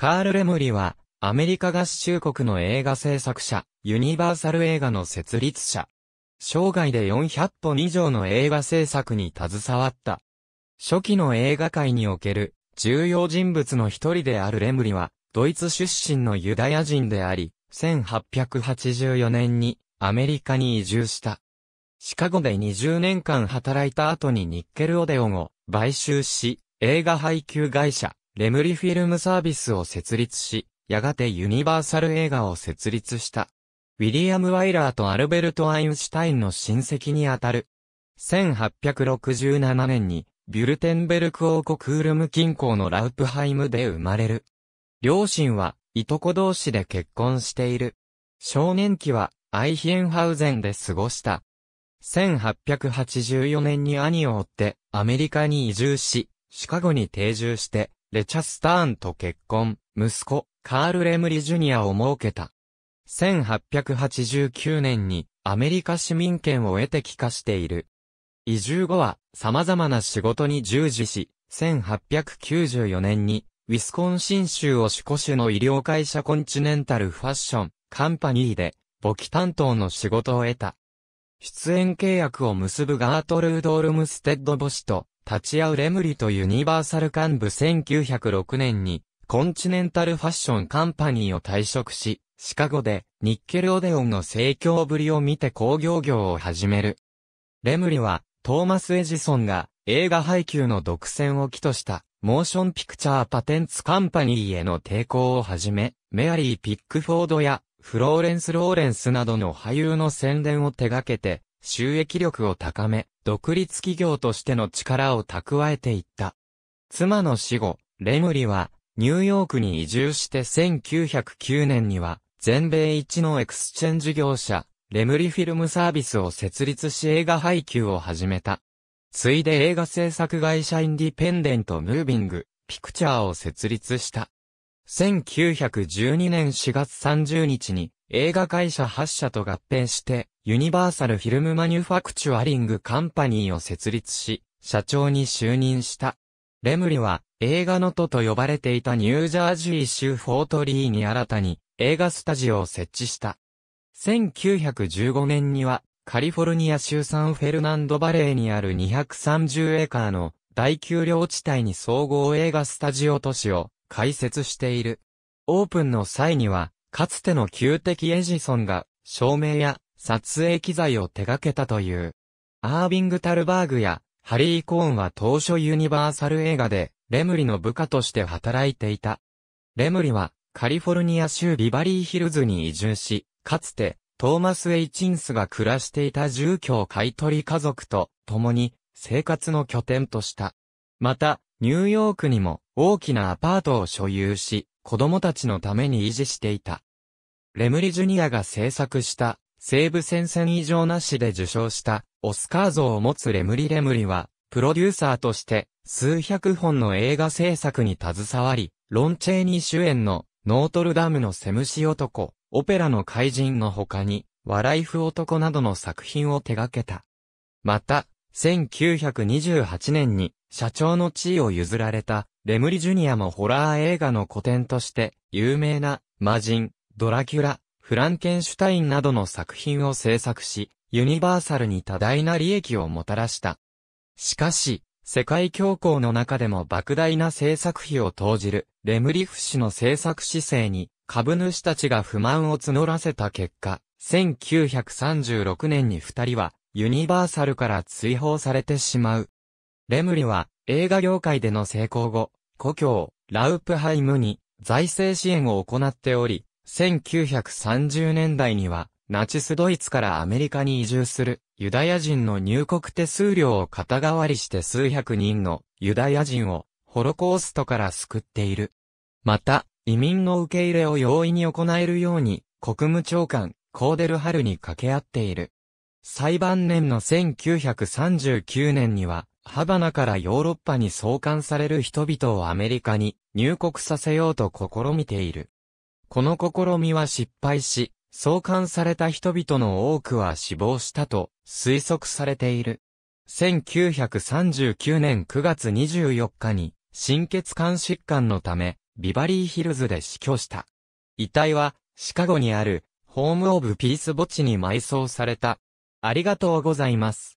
カール・レムリは、アメリカ合衆国の映画制作者、ユニバーサル映画の設立者。生涯で400本以上の映画制作に携わった。初期の映画界における重要人物の一人であるレムリは、ドイツ出身のユダヤ人であり、1884年にアメリカに移住した。シカゴで20年間働いた後にニッケルオデオンを買収し、映画配給会社、レムリフィルムサービスを設立し、やがてユニバーサル映画を設立した。ウィリアム・ワイラーとアルベルト・アインシュタインの親戚にあたる。1867年に、ビュルテンベルク王国ウルム近郊のラウプハイムで生まれる。両親は、いとこ同士で結婚している。少年期は、アイヒエンハウゼンで過ごした。1884年に兄を追って、アメリカに移住し、シカゴに定住して、レチャスターンと結婚、息子、カール・レムリ・ジュニアを設けた。1889年にアメリカ市民権を得て帰化している。移住後は様々な仕事に従事し、1894年にウィスコンシン州を守護種の医療会社コンチネンタルファッションカンパニーで簿記担当の仕事を得た。出演契約を結ぶガートルード・ールムステッド母子と立ち会うレムリとユニバーサル幹部1906年に、コンチネンタルファッションカンパニーを退職し、シカゴでニッケルオデオンの盛況ぶりを見て工業業を始める。レムリは、トーマス・エジソンが映画配給の独占を起とした、モーションピクチャーパテンツカンパニーへの抵抗をはじめ、メアリー・ピックフォードや、フローレンス・ローレンスなどの俳優の宣伝を手掛けて、収益力を高め、独立企業としての力を蓄えていった。妻の死後、レムリは、ニューヨークに移住して1909年には、全米一のエクスチェンジ業者、レムリフィルムサービスを設立し映画配給を始めた。ついで映画制作会社インディペンデントムービング、ピクチャーを設立した。1912年4月30日に映画会社8社と合併してユニバーサルフィルムマニュファクチュアリングカンパニーを設立し、社長に就任した。レムリは映画の都と呼ばれていたニュージャージー州フォートリーに新たに映画スタジオを設置した。1915年にはカリフォルニア州サンフェルナンドバレーにある230エーカーの大丘陵地帯に総合映画スタジオ都市を開設している。オープンの際には、かつての旧敵エジソンが照明や撮影機材を手掛けたという。アービング・タルバーグやハリー・コーンは当初ユニバーサル映画でレムリの部下として働いていた。レムリはカリフォルニア州ビバリーヒルズに移住し、かつてトーマス・エイチンスが暮らしていた住居を買い取り家族と共に生活の拠点とした。また、ニューヨークにも大きなアパートを所有し、子供たちのために維持していた。レムリジュニアが制作した西部戦線以上なしで受賞した、オスカー像を持つレムリレムリは、プロデューサーとして、数百本の映画制作に携わり、ロンチェーニー主演の、ノートルダムのセムシ男、オペラの怪人の他に、ワライフ男などの作品を手掛けた。また、1928年に、社長の地位を譲られた、レムリジュニアもホラー映画の古典として、有名な、魔人、ドラキュラ、フランケンシュタインなどの作品を制作し、ユニバーサルに多大な利益をもたらした。しかし、世界恐慌の中でも莫大な制作費を投じる、レムリフ氏の制作姿勢に、株主たちが不満を募らせた結果、1936年に二人は、ユニバーサルから追放されてしまう。レムリは、映画業界での成功後、故郷、ラウプハイムに、財政支援を行っており、1930年代には、ナチスドイツからアメリカに移住するユダヤ人の入国手数料を肩代わりして数百人のユダヤ人をホロコーストから救っている。また、移民の受け入れを容易に行えるように国務長官コーデルハルに掛け合っている。最晩年の1939年には、ハバナからヨーロッパに送還される人々をアメリカに入国させようと試みている。この試みは失敗し、送還された人々の多くは死亡したと推測されている。1939年9月24日に、心血管疾患のため、ビバリーヒルズで死去した。遺体は、シカゴにある、ホームオブピース墓地に埋葬された。ありがとうございます。